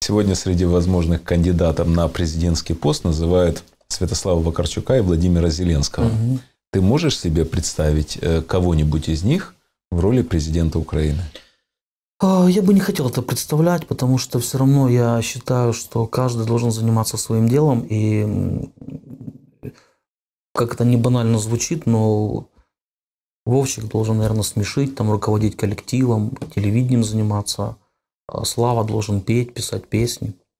Сегодня среди возможных кандидатов на президентский пост называют Святослава Вакарчука и Владимира Зеленского. Угу. Ты можешь себе представить э, кого-нибудь из них в роли президента Украины? А, я бы не хотел это представлять, потому что все равно я считаю, что каждый должен заниматься своим делом. И как это не банально звучит, но Вовчик должен, наверное, смешить, там, руководить коллективом, телевидением заниматься – Слава должен петь, писать песни.